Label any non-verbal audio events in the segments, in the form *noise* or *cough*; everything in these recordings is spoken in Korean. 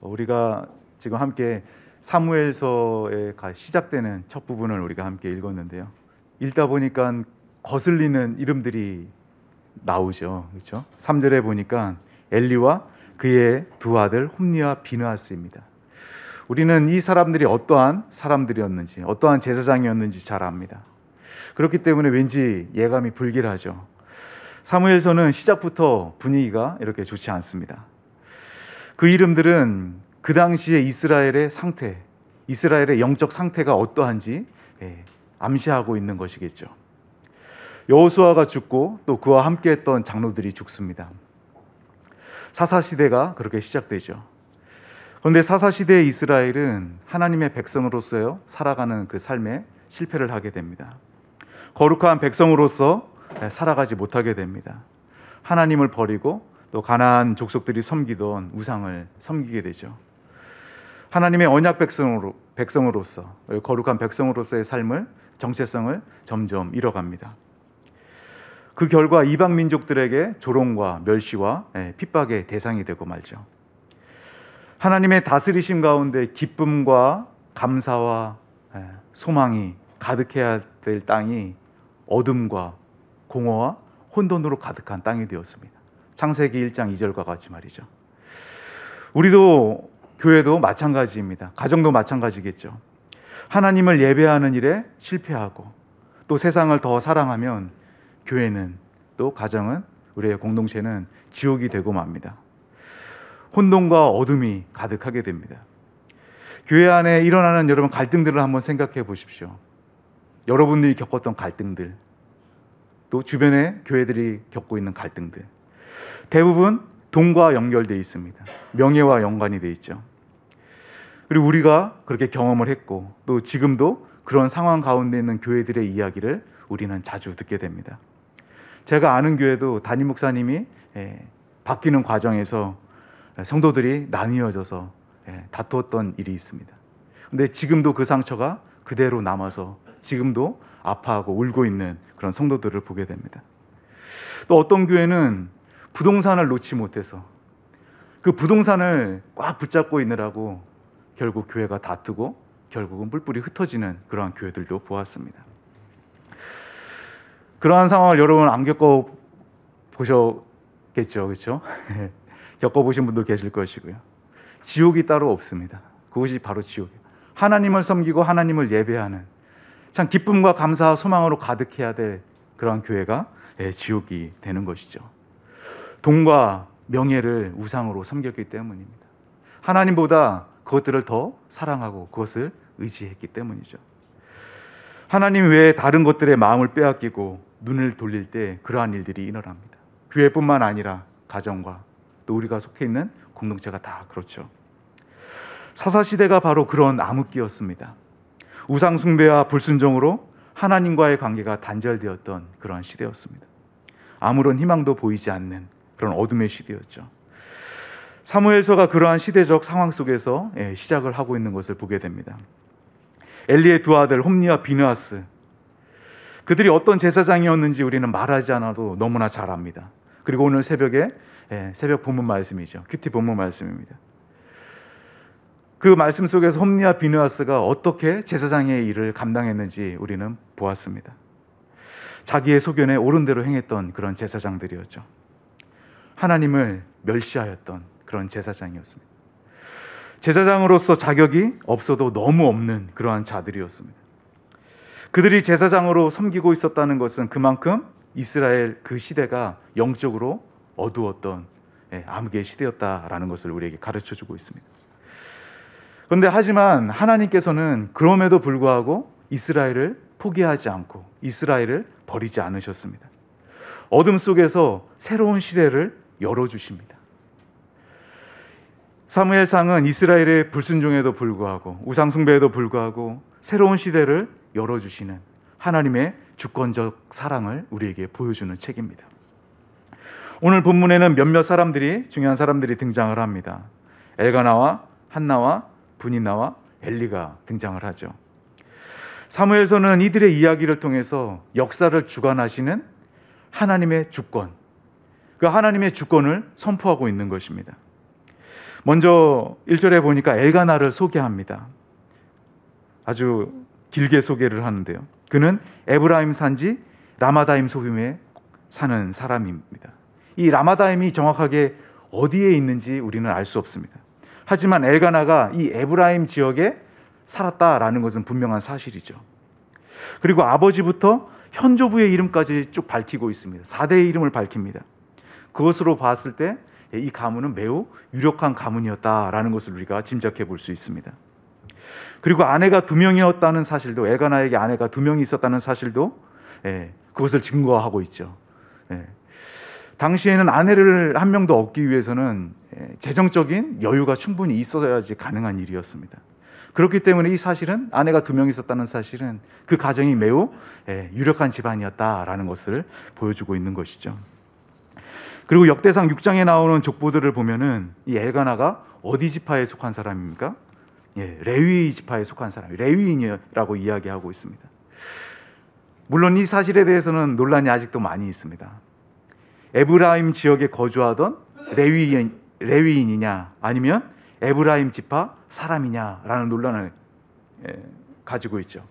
우리가 지금 함께 사무엘서에 시작되는 첫 부분을 우리가 함께 읽었는데요. 읽다 보니까 거슬리는 이름들이 나오죠. 그렇죠? 3절에 보니까 엘리와 그의 두 아들 홈리와비누하스입니다 우리는 이 사람들이 어떠한 사람들이었는지, 어떠한 제사장이었는지 잘 압니다. 그렇기 때문에 왠지 예감이 불길하죠. 사무엘서는 시작부터 분위기가 이렇게 좋지 않습니다. 그 이름들은 그 당시에 이스라엘의 상태, 이스라엘의 영적 상태가 어떠한지 예, 암시하고 있는 것이겠죠. 여호수아가 죽고 또 그와 함께했던 장로들이 죽습니다. 사사 시대가 그렇게 시작되죠. 그런데 사사 시대의 이스라엘은 하나님의 백성으로서요 살아가는 그 삶에 실패를 하게 됩니다. 거룩한 백성으로서 예, 살아가지 못하게 됩니다. 하나님을 버리고 또 가나안 족속들이 섬기던 우상을 섬기게 되죠. 하나님의 언약 백성으로 백성으로서 거룩한 백성으로서의 삶을 정체성을 점점 잃어갑니다. 그 결과 이방 민족들에게 조롱과 멸시와 예, 핍박의 대상이 되고 말죠. 하나님의 다스리심 가운데 기쁨과 감사와 예, 소망이 가득해야 될 땅이 어둠과 공허와 혼돈으로 가득한 땅이 되었습니다. 창세기 1장 2절과 같이 말이죠. 우리도 교회도 마찬가지입니다. 가정도 마찬가지겠죠. 하나님을 예배하는 일에 실패하고 또 세상을 더 사랑하면 교회는 또 가정은 우리의 공동체는 지옥이 되고 맙니다. 혼돈과 어둠이 가득하게 됩니다. 교회 안에 일어나는 여러분 갈등들을 한번 생각해 보십시오. 여러분들이 겪었던 갈등들, 또 주변의 교회들이 겪고 있는 갈등들. 대부분 돈과 연결돼 있습니다. 명예와 연관이 돼 있죠. 그리고 우리가 그렇게 경험을 했고 또 지금도 그런 상황 가운데 있는 교회들의 이야기를 우리는 자주 듣게 됩니다. 제가 아는 교회도 담임 목사님이 예, 바뀌는 과정에서 성도들이 나뉘어져서 예, 다투었던 일이 있습니다. 근데 지금도 그 상처가 그대로 남아서 지금도 아파하고 울고 있는 그런 성도들을 보게 됩니다. 또 어떤 교회는 부동산을 놓지 못해서 그 부동산을 꽉 붙잡고 있느라고 결국 교회가 다투고 결국은 뿔뿔이 흩어지는 그러한 교회들도 보았습니다. 그러한 상황을 여러분 안 겪어 보셨겠죠, 그렇죠? *laughs* 겪어 보신 분도 계실 것이고요. 지옥이 따로 없습니다. 그것이 바로 지옥이에요. 하나님을 섬기고 하나님을 예배하는 참 기쁨과 감사와 소망으로 가득해야 될 그러한 교회가 예, 지옥이 되는 것이죠. 돈과 명예를 우상으로 섬겼기 때문입니다. 하나님보다 그것들을 더 사랑하고 그것을 의지했기 때문이죠. 하나님 외에 다른 것들의 마음을 빼앗기고 눈을 돌릴 때 그러한 일들이 일어납니다. 교회뿐만 아니라 가정과 또 우리가 속해 있는 공동체가 다 그렇죠. 사사 시대가 바로 그런 암흑기였습니다. 우상 숭배와 불순종으로 하나님과의 관계가 단절되었던 그러한 시대였습니다. 아무런 희망도 보이지 않는 그런 어둠의 시대였죠. 사무엘서가 그러한 시대적 상황 속에서 예, 시작을 하고 있는 것을 보게 됩니다. 엘리의 두 아들 홈니와 비누아스 그들이 어떤 제사장이었는지 우리는 말하지 않아도 너무나 잘 압니다. 그리고 오늘 새벽에 예, 새벽 본문 말씀이죠. 큐티 본문 말씀입니다. 그 말씀 속에서 홈니와 비누아스가 어떻게 제사장의 일을 감당했는지 우리는 보았습니다. 자기의 소견에 오른 대로 행했던 그런 제사장들이었죠. 하나님을 멸시하였던 그런 제사장이었습니다. 제사장으로서 자격이 없어도 너무 없는 그러한 자들이었습니다. 그들이 제사장으로 섬기고 있었다는 것은 그만큼 이스라엘 그 시대가 영적으로 어두웠던 예, 암흑의 시대였다라는 것을 우리에게 가르쳐 주고 있습니다. 그런데 하지만 하나님께서는 그럼에도 불구하고 이스라엘을 포기하지 않고 이스라엘을 버리지 않으셨습니다. 어둠 속에서 새로운 시대를 열어주십니다. 사무엘상은 이스라엘의 불순종에도 불구하고 우상숭배에도 불구하고 새로운 시대를 열어주시는 하나님의 주권적 사랑을 우리에게 보여주는 책입니다. 오늘 본문에는 몇몇 사람들이 중요한 사람들이 등장을 합니다. 엘가나와 한나와 분이나와 엘리가 등장을 하죠. 사무엘서는 이들의 이야기를 통해서 역사를 주관하시는 하나님의 주권, 그 하나님의 주권을 선포하고 있는 것입니다. 먼저 1절에 보니까 엘가나를 소개합니다. 아주 길게 소개를 하는데요. 그는 에브라임 산지 라마다임 소빔에 사는 사람입니다. 이 라마다임이 정확하게 어디에 있는지 우리는 알 수 없습니다. 하지만 엘가나가 이 에브라임 지역에 살았다라는 것은 분명한 사실이죠. 그리고 아버지부터 현조부의 이름까지 쭉 밝히고 있습니다. 4대의 이름을 밝힙니다. 그것으로 봤을 때이 예, 가문은 매우 유력한 가문이었다라는 것을 우리가 짐작해 볼 수 있습니다. 그리고 아내가 두 명이었다는 사실도 에가나에게 아내가 두 명이 있었다는 사실도 예, 그것을 증거하고 있죠. 예. 당시에는 아내를 한 명도 얻기 위해서는 재정적인 여유가 충분히 있어야지 가능한 일이었습니다. 그렇기 때문에 이 사실은 아내가 두 명 있었다는 사실은 그 가정이 매우 유력한 집안이었다라는 것을 보여주고 있는 것이죠. 그리고 역대상 6장에 나오는 족보들을 보면은 이 엘가나가 어디 지파에 속한 사람입니까? 예, 레위 지파에 속한 사람, 레위인이라고 이야기하고 있습니다. 물론 이 사실에 대해서는 논란이 아직도 많이 있습니다. 에브라임 지역에 거주하던 레위인, 레위인이냐 아니면 에브라임 지파 사람이냐라는 논란을 예, 가지고 있죠.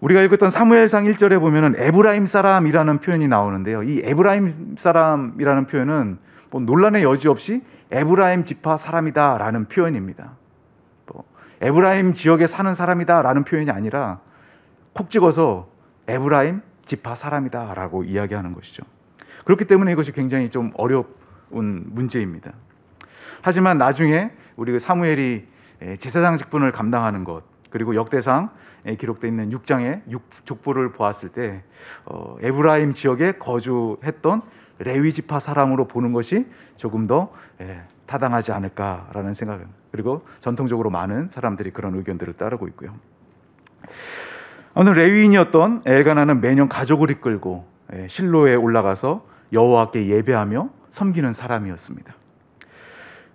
우리가 읽었던 사무엘상 1절에 보면은 에브라임 사람이라는 표현이 나오는데요. 이 에브라임 사람이라는 표현은 뭐 논란의 여지 없이 에브라임 지파 사람이다라는 표현입니다. 뭐 에브라임 지역에 사는 사람이다라는 표현이 아니라 콕 찍어서 에브라임 지파 사람이다라고 이야기하는 것이죠. 그렇기 때문에 이것이 굉장히 좀 어려운 문제입니다. 하지만 나중에 우리 그 사무엘이 제사장 직분을 감당하는 것 그리고 역대상 기록되어 있는 6장의 족보를 보았을 때 어, 에브라임 지역에 거주했던 레위 지파 사람으로 보는 것이 조금 더 예, 타당하지 않을까라는 생각 그리고 전통적으로 많은 사람들이 그런 의견들을 따르고 있고요. 오늘 레위인이었던 엘가나는 매년 가족을 이끌고 실로에 올라가서 여호와께 예배하며 섬기는 사람이었습니다.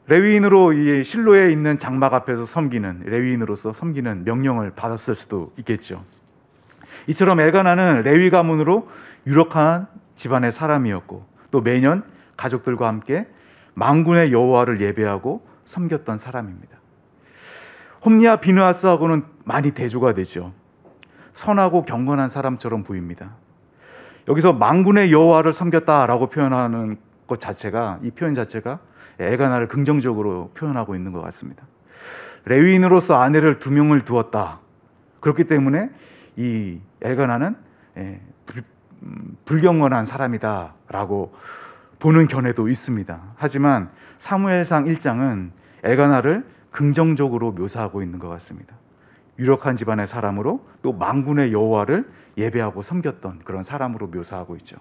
레위인으로 이 실로에 있는 장막 앞에서 섬기는 레위인으로서 섬기는 명령을 받았을 수도 있겠죠. 이처럼 엘가나는 레위 가문으로 유력한 집안의 사람이었고 또 매년 가족들과 함께 망군의 여호와를 예배하고 섬겼던 사람입니다. 홈리아 비누아스하고는 많이 대조가 되죠. 선하고 경건한 사람처럼 보입니다. 여기서 망군의 여호와를 섬겼다라고 표현하는 것 자체가 이 표현 자체가 엘가나를 긍정적으로 표현하고 있는 것 같습니다. 레위인으로서 아내를 두 명을 두었다. 그렇기 때문에 이 엘가나는 예, 불, 음, 경건한 사람이다라고 보는 견해도 있습니다. 하지만 사무엘상 1장은 엘가나를 긍정적으로 묘사하고 있는 것 같습니다. 유력한 집안의 사람으로 또 망군의 여호와를 예배하고 섬겼던 그런 사람으로 묘사하고 있죠.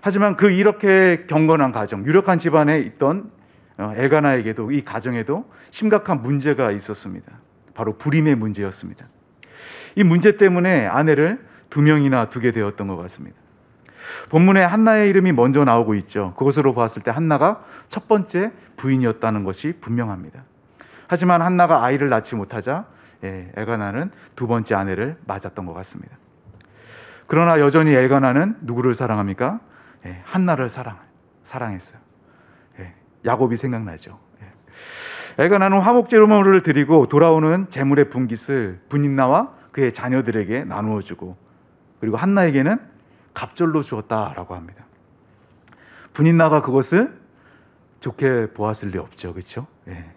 하지만 그 이렇게 경건한 가정, 유력한 집안에 있던 어, 엘가나에게도 이 가정에도 심각한 문제가 있었습니다. 바로 불임의 문제였습니다. 이 문제 때문에 아내를 두 명이나 두게 되었던 것 같습니다. 본문에 한나의 이름이 먼저 나오고 있죠. 그것으로 봤을 때 한나가 첫 번째 부인이었다는 것이 분명합니다. 하지만 한나가 아이를 낳지 못하자 예, 엘가나는 두 번째 아내를 맞았던 것 같습니다. 그러나 여전히 엘가나는 누구를 사랑합니까? 예, 한나를 사랑 사랑했어요. 예, 야곱이 생각나죠. 예. 애가 나는 화목제물을 드리고 돌아오는 재물의 분깃을 분인나와 그의 자녀들에게 나누어 주고 그리고 한나에게는 갑절로 주었다라고 합니다. 분인나가 그것을 좋게 보았을 리 없죠, 그렇죠? 예,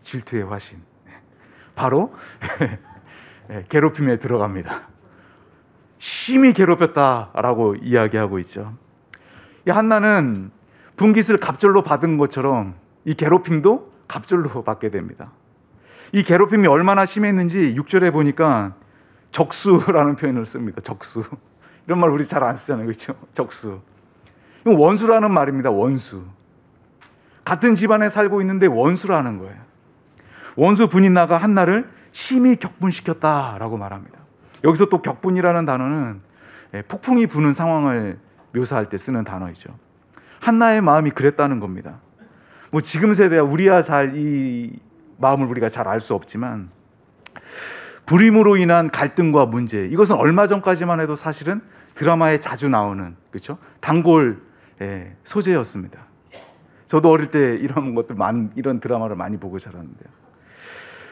질투의 화신. 바로 *laughs* 괴롭힘에 들어갑니다. 심히 괴롭혔다라고 이야기하고 있죠. 이 한나는 분깃을 갑절로 받은 것처럼 이 괴롭힘도 갑절로 받게 됩니다. 이 괴롭힘이 얼마나 심했는지 6절에 보니까 적수라는 표현을 씁니다. 적수. 이런 말 우리 잘 안 쓰잖아요. 그렇죠? 적수. 원수라는 말입니다. 원수. 같은 집안에 살고 있는데 원수라는 거예요. 원수 분인나가 한나를 심히 격분시켰다라고 말합니다. 여기서 또 격분이라는 단어는 예, 폭풍이 부는 상황을 묘사할 때 쓰는 단어이죠. 한나의 마음이 그랬다는 겁니다. 뭐 지금 세대야 우리야 잘 이 마음을 우리가 잘 알 수 없지만 불임으로 인한 갈등과 문제 이것은 얼마 전까지만 해도 사실은 드라마에 자주 나오는 그렇죠 단골 소재였습니다. 저도 어릴 때 이런 것들 많, 이런 드라마를 많이 보고 자랐는데요.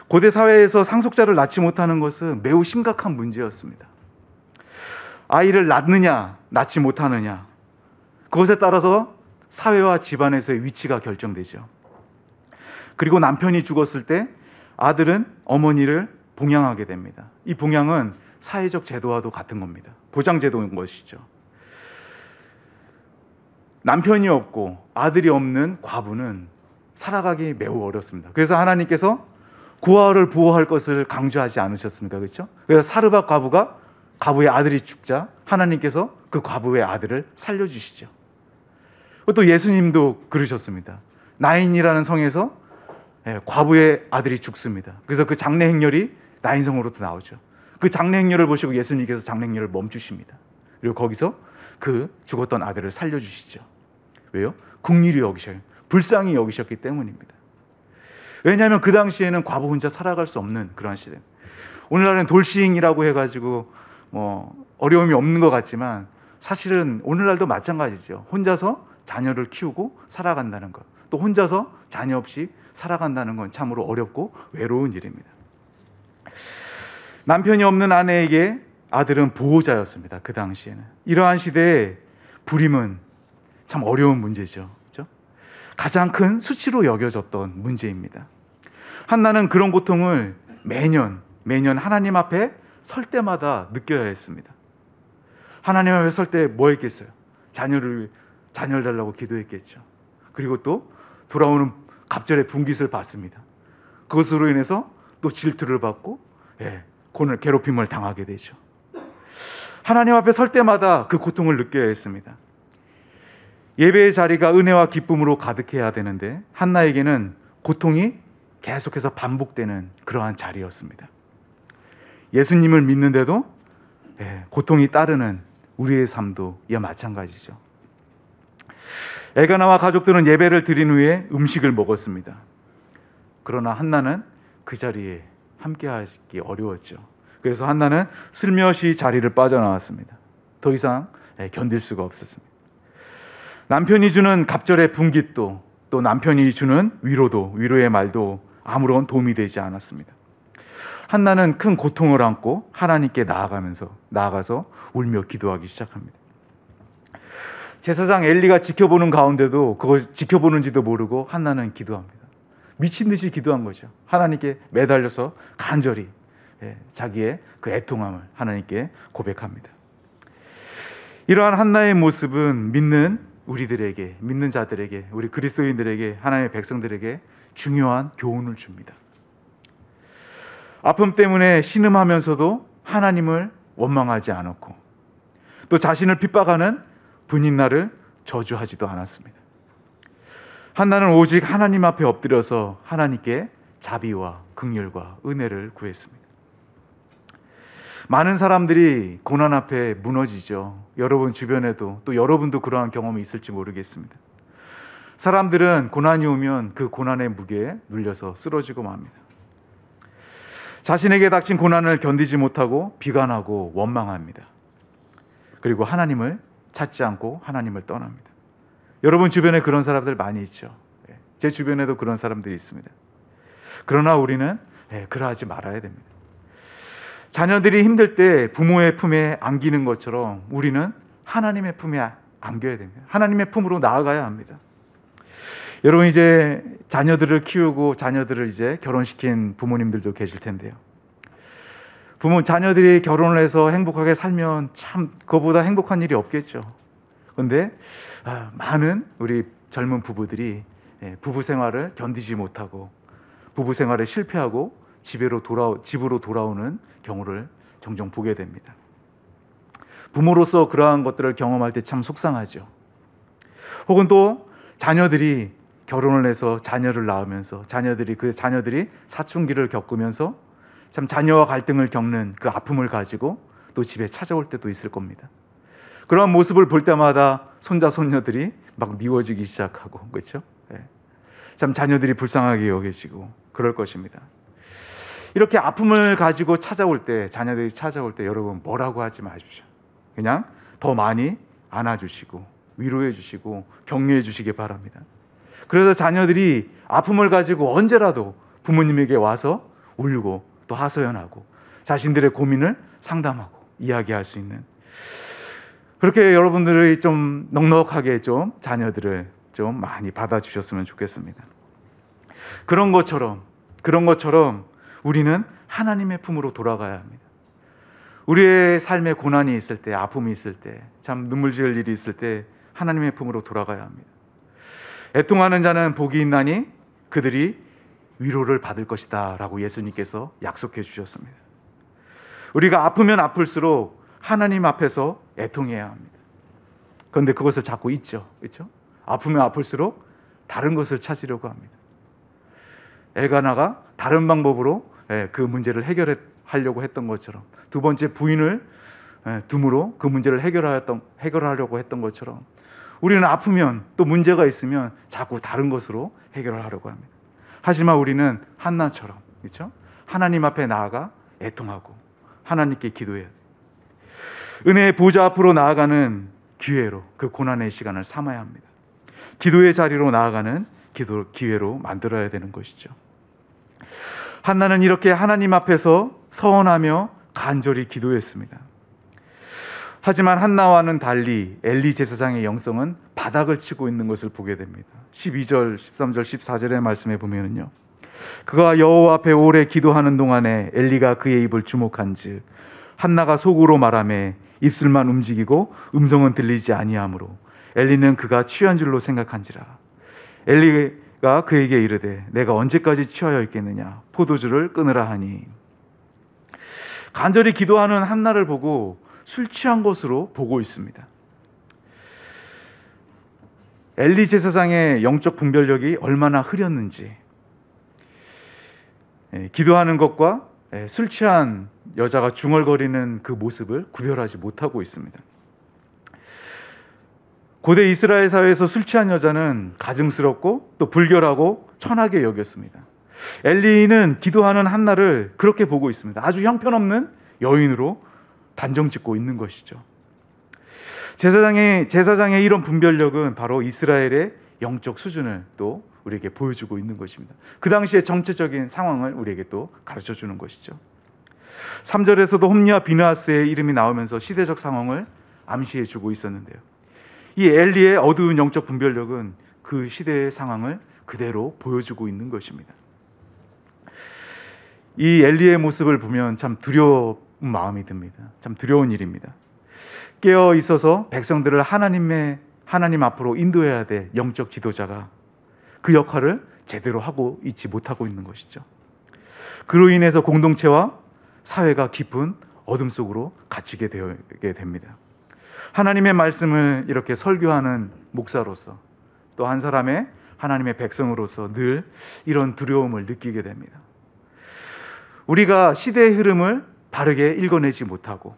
고대 사회에서 상속자를 낳지 못하는 것은 매우 심각한 문제였습니다. 아이를 낳느냐, 낳지 못하느냐. 그것에 따라서 사회와 집안에서의 위치가 결정되죠. 그리고 남편이 죽었을 때 아들은 어머니를 봉양하게 됩니다. 이 봉양은 사회적 제도와도 같은 겁니다. 보장제도인 것이죠. 남편이 없고 아들이 없는 과부는 살아가기 매우 어렵습니다. 그래서 하나님께서 고아를 보호할 것을 강조하지 않으셨습니까? 그렇죠? 그래서 사르밧 과부가 과부의 아들이 죽자 하나님께서 그 과부의 아들을 살려주시죠. 또 예수님도 그러셨습니다. 나인이라는 성에서 예, 과부의 아들이 죽습니다. 그래서 그 장례 행렬이 나인성으로도 나오죠. 그 장례 행렬을 보시고 예수님께서 장례 행렬을 멈추십니다. 그리고 거기서 그 죽었던 아들을 살려주시죠. 왜요? 국률이 여기셔요. 불쌍히 여기셨기 때문입니다. 왜냐하면 그 당시에는 과부 혼자 살아갈 수 없는 그러한 시대. 오늘날은 돌싱이라고 해가지고 뭐 어려움이 없는 것 같지만 사실은 오늘날도 마찬가지죠. 혼자서 자녀를 키우고 살아간다는 것, 또 혼자서 자녀 없이 살아간다는 건 참으로 어렵고 외로운 일입니다. 남편이 없는 아내에게 아들은 보호자였습니다. 그 당시에는 이러한 시대에 불임은 참 어려운 문제죠. 그렇죠? 가장 큰 수치로 여겨졌던 문제입니다. 한나는 그런 고통을 매년 매년 하나님 앞에 설 때마다 느껴야 했습니다. 하나님 앞에 설 때뭐 했겠어요? 자녀를 자녀를 달라고 기도했겠죠. 그리고 또 돌아오는 갑절의 분깃을 받습니다. 그것으로 인해서 또 질투를 받고 예, 고뇌 괴롭힘을 당하게 되죠. 하나님 앞에 설 때마다 그 고통을 느껴야 했습니다. 예배의 자리가 은혜와 기쁨으로 가득해야 되는데 한나에게는 고통이 계속해서 반복되는 그러한 자리였습니다. 예수님을 믿는데도 예, 고통이 따르는 우리의 삶도 이와 마찬가지죠. 에가나와 가족들은 예배를 드린 후에 음식을 먹었습니다. 그러나 한나는 그 자리에 함께하기 어려웠죠. 그래서 한나는 슬며시 자리를 빠져나왔습니다. 더 이상 예, 견딜 수가 없었습니다. 남편이 주는 갑절의 분깃도 또 남편이 주는 위로도 위로의 말도 아무런 도움이 되지 않았습니다. 한나는 큰 고통을 안고 하나님께 나아가면서 나아가서 울며 기도하기 시작합니다. 제사장 엘리가 지켜보는 가운데도 그걸 지켜보는지도 모르고 한나는 기도합니다. 미친 듯이 기도한 거죠. 하나님께 매달려서 간절히 예, 자기의 그 애통함을 하나님께 고백합니다. 이러한 한나의 모습은 믿는 우리들에게, 믿는 자들에게, 우리 그리스도인들에게, 하나님의 백성들에게 중요한 교훈을 줍니다. 아픔 때문에 신음하면서도 하나님을 원망하지 않았고 또 자신을 핍박하는 분인나를 저주하지도 않았습니다. 한나는 오직 하나님 앞에 엎드려서 하나님께 자비와 극률과 은혜를 구했습니다. 많은 사람들이 고난 앞에 무너지죠. 여러분 주변에도 또 여러분도 그러한 경험이 있을지 모르겠습니다. 사람들은 고난이 오면 그 고난의 무게에 눌려서 쓰러지고 맙니다. 자신에게 닥친 고난을 견디지 못하고 비관하고 원망합니다. 그리고 하나님을 찾지 않고 하나님을 떠납니다. 여러분 주변에 그런 사람들 많이 있죠. 예, 제 주변에도 그런 사람들이 있습니다. 그러나 우리는 예, 그러하지 말아야 됩니다. 자녀들이 힘들 때 부모의 품에 안기는 것처럼 우리는 하나님의 품에 안겨야 됩니다. 하나님의 품으로 나아가야 합니다. 여러분 이제 자녀들을 키우고 자녀들을 이제 결혼시킨 부모님들도 계실 텐데요. 부모 자녀들이 결혼을 해서 행복하게 살면 참 그보다 행복한 일이 없겠죠. 그런데 아, 많은 우리 젊은 부부들이 예, 부부 생활을 견디지 못하고 부부 생활에 실패하고 집으로 돌아 집으로 돌아오는 경우를 종종 보게 됩니다. 부모로서 그러한 것들을 경험할 때 참 속상하죠. 혹은 또 자녀들이 결혼을 해서 자녀를 낳으면서 자녀들이 그 자녀들이 사춘기를 겪으면서 참 자녀와 갈등을 겪는 그 아픔을 가지고 또 집에 찾아올 때도 있을 겁니다. 그러한 모습을 볼 때마다 손자 손녀들이 막 미워지기 시작하고 그렇죠? 예. 참 자녀들이 불쌍하게 여겨지고 그럴 것입니다. 이렇게 아픔을 가지고 찾아올 때 자녀들이 찾아올 때 여러분 뭐라고 하지 마십시오. 그냥 더 많이 안아주시고 위로해 주시고 격려해 주시기 바랍니다. 그래서 자녀들이 아픔을 가지고 언제라도 부모님에게 와서 울고 또 하소연하고 자신들의 고민을 상담하고 이야기할 수 있는 그렇게 여러분들이 좀 넉넉하게 좀 자녀들을 좀 많이 받아주셨으면 좋겠습니다. 그런 것처럼 그런 것처럼 우리는 하나님의 품으로 돌아가야 합니다. 우리의 삶에 고난이 있을 때, 아픔이 있을 때, 참 눈물 지을 일이 있을 때 하나님의 품으로 돌아가야 합니다. 애통하는 자는 복이 있나니 그들이 위로를 받을 것이다 라고 예수님께서 약속해 주셨습니다. 우리가 아프면 아플수록 하나님 앞에서 애통해야 합니다. 그런데 그것을 자꾸 잊죠. 그렇죠? 아프면 아플수록 다른 것을 찾으려고 합니다. 애가 나가 다른 방법으로 예, 그 문제를 해결하려고 했던 것처럼 두 번째 부인을 예, 둠으로 그 문제를 해결하였던, 해결하려고 했던 것처럼 우리는 아프면 또 문제가 있으면 자꾸 다른 것으로 해결을 하려고 합니다. 하지만 우리는 한나처럼 그렇죠? 하나님 앞에 나아가 애통하고 하나님께 기도해야 돼 은혜의 보좌 앞으로 나아가는 기회로 그 고난의 시간을 삼아야 합니다. 기도의 자리로 나아가는 기도 기회로 만들어야 되는 것이죠. 한나는 이렇게 하나님 앞에서 서원하며 간절히 기도했습니다. 하지만 한나와는 달리 엘리 제사장의 영성은 바닥을 치고 있는 것을 보게 됩니다. 12절, 13절, 14절의 말씀에 보면은요. 그가 여호와 앞에 오래 기도하는 동안에 엘리가 그의 입을 주목한즉 한나가 속으로 말하매 입술만 움직이고 음성은 들리지 아니하므로 엘리는 그가 취한 줄로 생각한지라 엘리가 그에게 이르되 내가 언제까지 취하여 있겠느냐 포도주를 끊으라 하니 간절히 기도하는 한나를 보고 술 취한 것으로 보고 있습니다. 엘리 제사장의 영적 분별력이 얼마나 흐렸는지 예, 기도하는 것과 예, 술 취한 여자가 중얼거리는 그 모습을 구별하지 못하고 있습니다. 고대 이스라엘 사회에서 술 취한 여자는 가증스럽고 또 불결하고 천하게 여겼습니다. 엘리는 기도하는 한나를 그렇게 보고 있습니다. 아주 형편없는 여인으로 단정 짓고 있는 것이죠. 제사장의 제사장의 이런 분별력은 바로 이스라엘의 영적 수준을 또 우리에게 보여주고 있는 것입니다. 그 당시의 정체적인 상황을 우리에게 또 가르쳐 주는 것이죠. 3절에서도 홈리와 비나스의 이름이 나오면서 시대적 상황을 암시해 주고 있었는데요. 이 엘리의 어두운 영적 분별력은 그 시대의 상황을 그대로 보여주고 있는 것입니다. 이 엘리의 모습을 보면 참 두려워 마음이 듭니다. 참 두려운 일입니다. 깨어 있어서 백성들을 하나님의 하나님 앞으로 인도해야 될 영적 지도자가 그 역할을 제대로 하고 있지 못하고 있는 것이죠. 그로 인해서 공동체와 사회가 깊은 어둠 속으로 갇히게 되게 됩니다. 하나님의 말씀을 이렇게 설교하는 목사로서 또 한 사람의 하나님의 백성으로서 늘 이런 두려움을 느끼게 됩니다. 우리가 시대의 흐름을 바르게 읽어내지 못하고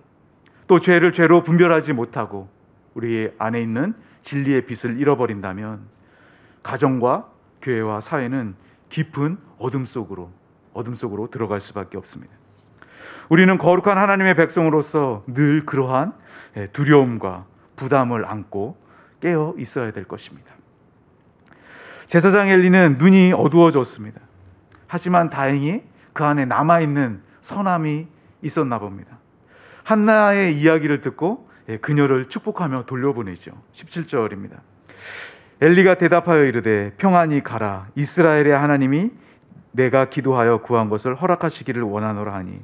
또 죄를 죄로 분별하지 못하고 우리 안에 있는 진리의 빛을 잃어버린다면 가정과 교회와 사회는 깊은 어둠 속으로 어둠 속으로 들어갈 수밖에 없습니다. 우리는 거룩한 하나님의 백성으로서 늘 그러한 예, 두려움과 부담을 안고 깨어 있어야 될 것입니다. 제사장 엘리는 눈이 어두워졌습니다. 하지만 다행히 그 안에 남아 있는 선함이 있었나 봅니다. 한나의 이야기를 듣고 예, 그녀를 축복하며 돌려보내죠. 17절입니다. 엘리가 대답하여 이르되 평안히 가라 이스라엘의 하나님이 내가 기도하여 구한 것을 허락하시기를 원하노라 하니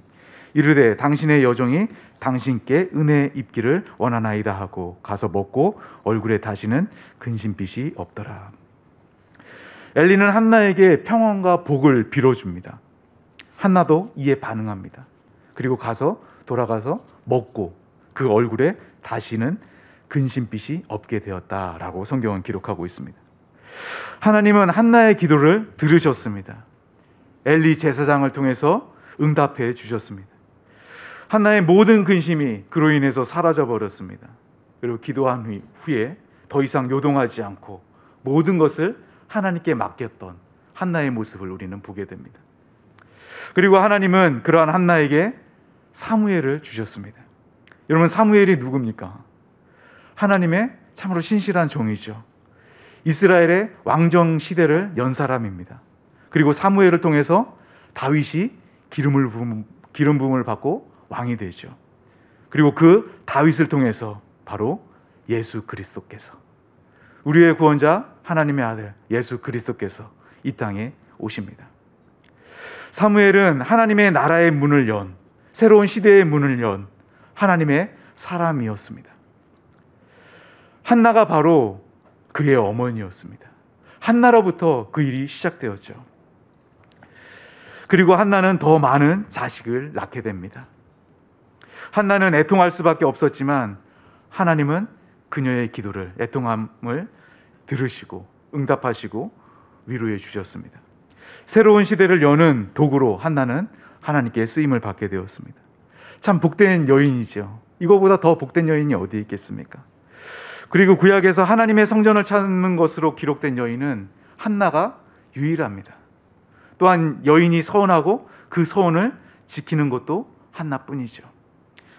이르되 당신의 여종이 당신께 은혜 입기를 원하나이다 하고 가서 먹고 얼굴에 다시는 근심빛이 없더라. 엘리는 한나에게 평안과 복을 빌어줍니다. 한나도 이에 반응합니다. 그리고 가서 돌아가서 먹고 그 얼굴에 다시는 근심빛이 없게 되었다라고 성경은 기록하고 있습니다. 하나님은 한나의 기도를 들으셨습니다. 엘리 제사장을 통해서 응답해 주셨습니다. 한나의 모든 근심이 그로 인해서 사라져 버렸습니다. 그리고 기도한 후에 더 이상 요동하지 않고 모든 것을 하나님께 맡겼던 한나의 모습을 우리는 보게 됩니다. 그리고 하나님은 그러한 한나에게 사무엘을 주셨습니다. 여러분 사무엘이 누굽니까? 하나님의 참으로 신실한 종이죠. 이스라엘의 왕정 시대를 연 사람입니다. 그리고 사무엘을 통해서 다윗이 기름을 부음, 기름 부음을 받고 왕이 되죠. 그리고 그 다윗을 통해서 바로 예수 그리스도께서 우리의 구원자 하나님의 아들 예수 그리스도께서 이 땅에 오십니다. 사무엘은 하나님의 나라의 문을 연, 새로운 시대의 문을 연 하나님의 사람이었습니다. 한나가 바로 그의 어머니였습니다. 한나로부터 그 일이 시작되었죠. 그리고 한나는 더 많은 자식을 낳게 됩니다. 한나는 애통할 수밖에 없었지만 하나님은 그녀의 기도를 애통함을 들으시고 응답하시고 위로해 주셨습니다. 새로운 시대를 여는 도구로 한나는 하나님께 쓰임을 받게 되었습니다. 참 복된 여인이죠. 이거보다 더 복된 여인이 어디 있겠습니까? 그리고 구약에서 하나님의 성전을 찾는 것으로 기록된 여인은 한나가 유일합니다. 또한 여인이 서원하고 그 서원을 지키는 것도 한나뿐이죠.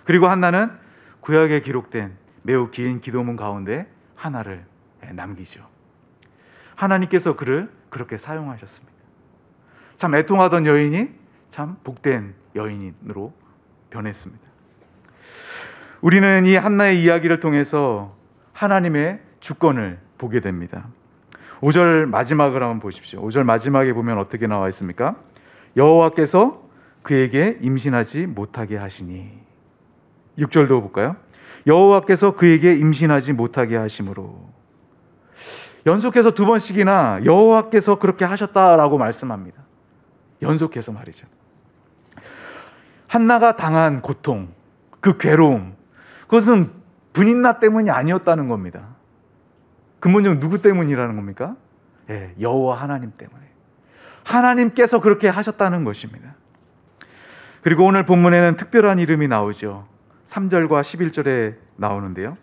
그리고 한나는 구약에 기록된 매우 긴 기도문 가운데 하나를 남기죠. 하나님께서 그를 그렇게 사용하셨습니다. 참 애통하던 여인이 참 복된 여인으로 변했습니다. 우리는 이 한나의 이야기를 통해서 하나님의 주권을 보게 됩니다. 5절 마지막을 한번 보십시오. 5절 마지막에 보면 어떻게 나와 있습니까? 여호와께서 그에게 임신하지 못하게 하시니 6절도 볼까요? 여호와께서 그에게 임신하지 못하게 하심으로 연속해서 두 번씩이나 여호와께서 그렇게 하셨다라고 말씀합니다. 연속해서 말이죠. 한나가 당한 고통, 그 괴로움, 그것은 분인나 때문이 아니었다는 겁니다. 근본적으로 누구 때문이라는 겁니까? 예, 여호와 하나님 때문에. 하나님께서 그렇게 하셨다는 것입니다. 그리고 오늘 본문에는 특별한 이름이 나오죠. 3절과 11절에 나오는데요.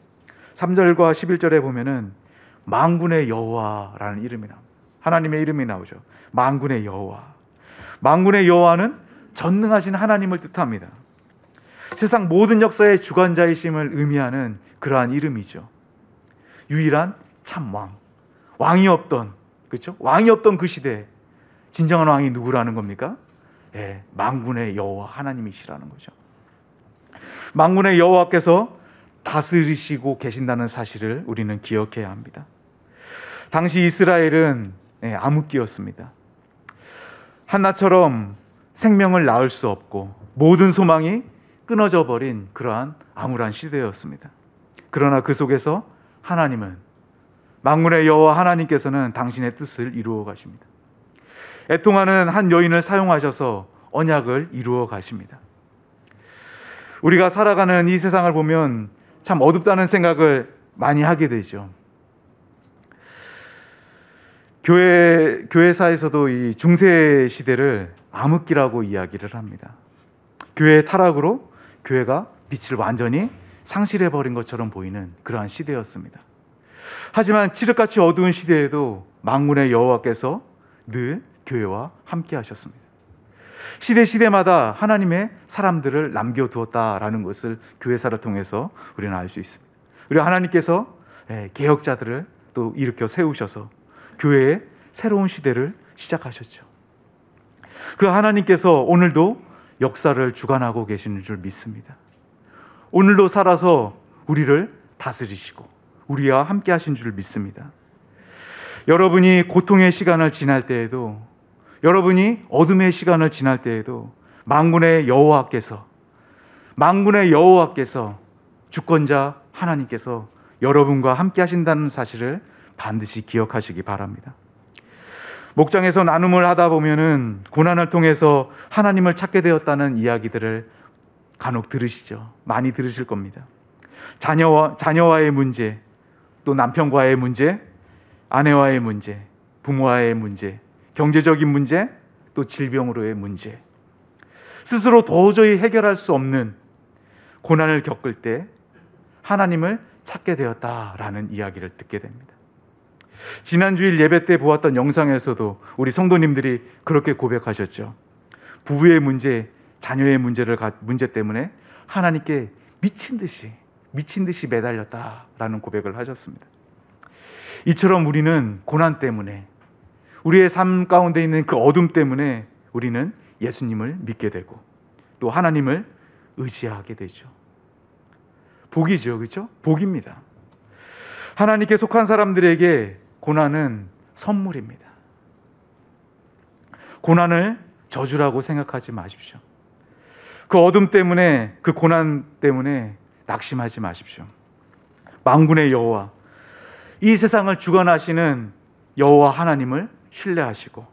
3절과 11절에 보면은 망군의 여호와라는 이름이 나옵니다. 하나님의 이름이 나오죠. 망군의 여호와. 망군의 여호와는 전능하신 하나님을 뜻합니다. 세상 모든 역사의 주관자이심을 의미하는 그러한 이름이죠. 유일한 참왕. 왕이 없던 그렇죠? 왕이 없던 그시대 진정한 왕이 누구라는 겁니까? 예, 망군의 여호와 하나님이시라는 거죠. 망군의 여호와께서 다스리시고 계신다는 사실을 우리는 기억해야 합니다. 당시 이스라엘은 예, 암흑기였습니다. 한나처럼 생명을 낳을 수 없고 모든 소망이 끊어져 버린 그러한 암울한 시대였습니다. 그러나 그 속에서 하나님은 만군의 여호와 하나님께서는 당신의 뜻을 이루어 가십니다. 애통하는 한 여인을 사용하셔서 언약을 이루어 가십니다. 우리가 살아가는 이 세상을 보면 참 어둡다는 생각을 많이 하게 되죠. 교회 교회사에서도 이 중세 시대를 암흑기라고 이야기를 합니다. 교회의 타락으로 교회가 빛을 완전히 상실해 버린 것처럼 보이는 그러한 시대였습니다. 하지만 칠흑같이 어두운 시대에도 망문의 여호와께서 늘 교회와 함께 하셨습니다. 시대 시대마다 하나님의 사람들을 남겨 두었다라는 것을 교회사를 통해서 우리는 알 수 있습니다. 그리 하나님께서 예, 개혁자들을 또 일으켜 세우셔서 교회의 새로운 시대를 시작하셨죠. 그 하나님께서 오늘도 역사를 주관하고 계시는 줄 믿습니다. 오늘도 살아서 우리를 다스리시고 우리와 함께 하신 줄 믿습니다. 여러분이 고통의 시간을 지날 때에도 여러분이 어둠의 시간을 지날 때에도 망군의 여호와께서 망군의 여호와께서 주권자 하나님께서 여러분과 함께 하신다는 사실을 반드시 기억하시기 바랍니다. 목장에서 나눔을 하다 보면은 고난을 통해서 하나님을 찾게 되었다는 이야기들을 간혹 들으시죠. 많이 들으실 겁니다. 자녀와, 자녀와의 문제, 또 남편과의 문제, 아내와의 문제, 부모와의 문제, 경제적인 문제, 또 질병으로의 문제. 스스로 도저히 해결할 수 없는 고난을 겪을 때 하나님을 찾게 되었다라는 이야기를 듣게 됩니다. 지난주일 예배 때 보았던 영상에서도 우리 성도님들이 그렇게 고백하셨죠. 부부의 문제, 자녀의 문제를 문제 때문에 하나님께 미친 듯이 미친 듯이 매달렸다라는 고백을 하셨습니다. 이처럼 우리는 고난 때문에 우리의 삶 가운데 있는 그 어둠 때문에 우리는 예수님을 믿게 되고 또 하나님을 의지하게 되죠. 복이죠. 그렇죠? 복입니다. 하나님께 속한 사람들에게 고난은 선물입니다. 고난을 저주라고 생각하지 마십시오. 그 어둠 때문에 그 고난 때문에 낙심하지 마십시오. 망군의 여호와 이 세상을 주관하시는 여호와 하나님을 신뢰하시고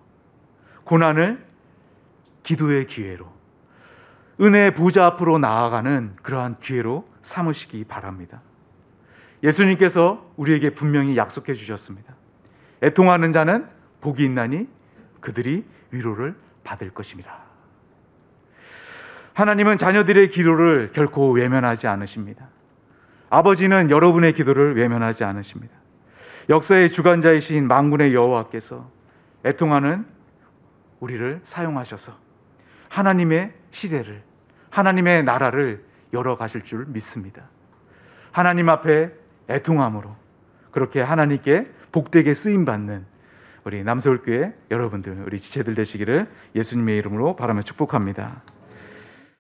고난을 기도의 기회로 은혜의 보좌 앞으로 나아가는 그러한 기회로 삼으시기 바랍니다. 예수님께서 우리에게 분명히 약속해 주셨습니다. 애통하는 자는 복이 있나니 그들이 위로를 받을 것입니다. 하나님은 자녀들의 기도를 결코 외면하지 않으십니다. 아버지는 여러분의 기도를 외면하지 않으십니다. 역사의 주관자이신 망군의 여호와께서 애통하는 우리를 사용하셔서 하나님의 시대를 하나님의 나라를 열어 가실 줄 믿습니다. 하나님 앞에 애통함으로 그렇게 하나님께 복되게 쓰임 받는 우리 남서울교회 여러분들 우리 지체들 되시기를 예수님의 이름으로 바라며 축복합니다.